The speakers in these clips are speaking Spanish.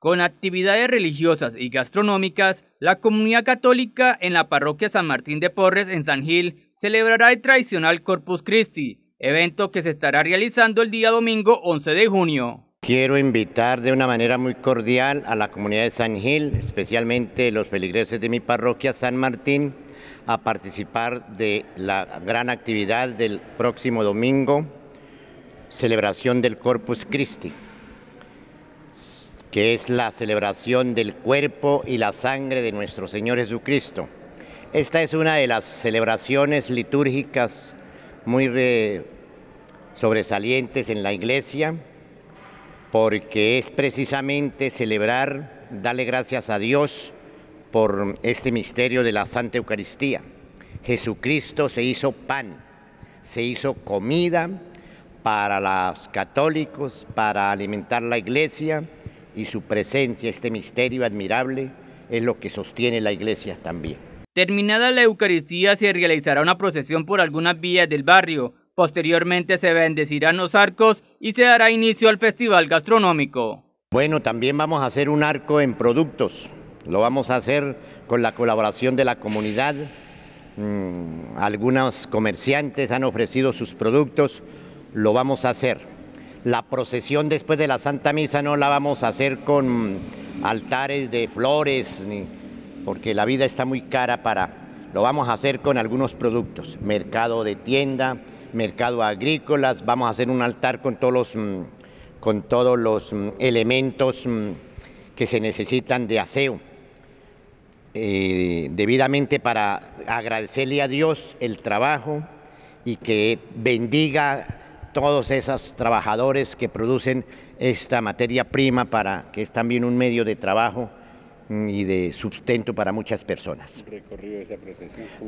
Con actividades religiosas y gastronómicas, la comunidad católica en la parroquia San Martín de Porres en San Gil celebrará el tradicional Corpus Christi, evento que se estará realizando el día domingo 11 de junio. Quiero invitar de una manera muy cordial a la comunidad de San Gil, especialmente los feligreses de mi parroquia San Martín, a participar de la gran actividad del próximo domingo, celebración del Corpus Christi que es la celebración del cuerpo y la sangre de nuestro Señor Jesucristo. Esta es una de las celebraciones litúrgicas muy sobresalientes en la iglesia, porque es precisamente celebrar, darle gracias a Dios por este misterio de la Santa Eucaristía. Jesucristo se hizo pan, se hizo comida para los católicos, para alimentar la iglesia, y su presencia, este misterio admirable, es lo que sostiene la iglesia también. Terminada la Eucaristía se realizará una procesión por algunas vías del barrio. Posteriormente se bendecirán los arcos y se dará inicio al festival gastronómico. Bueno, también vamos a hacer un arco en productos. Lo vamos a hacer con la colaboración de la comunidad. Mm, algunos comerciantes han ofrecido sus productos. Lo vamos a hacer. La procesión después de la Santa Misa no la vamos a hacer con altares de flores, porque la vida está muy cara para... Lo vamos a hacer con algunos productos, mercado de tienda, mercado agrícolas, vamos a hacer un altar con todos los, mm, con todos los mm, elementos mm, que se necesitan de aseo. Eh, debidamente para agradecerle a Dios el trabajo y que bendiga todos esos trabajadores que producen esta materia prima para que es también un medio de trabajo mm, y de sustento para muchas personas. ¿Recorrido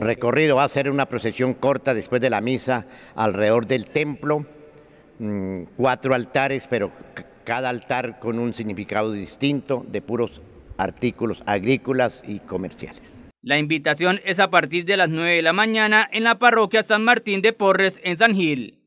Recorrido va a ser una procesión corta después de la misa alrededor del templo, mm, cuatro altares, pero cada altar con un significado distinto de puros artículos agrícolas y comerciales. La invitación es a partir de las 9 de la mañana en la parroquia San Martín de Porres en San Gil.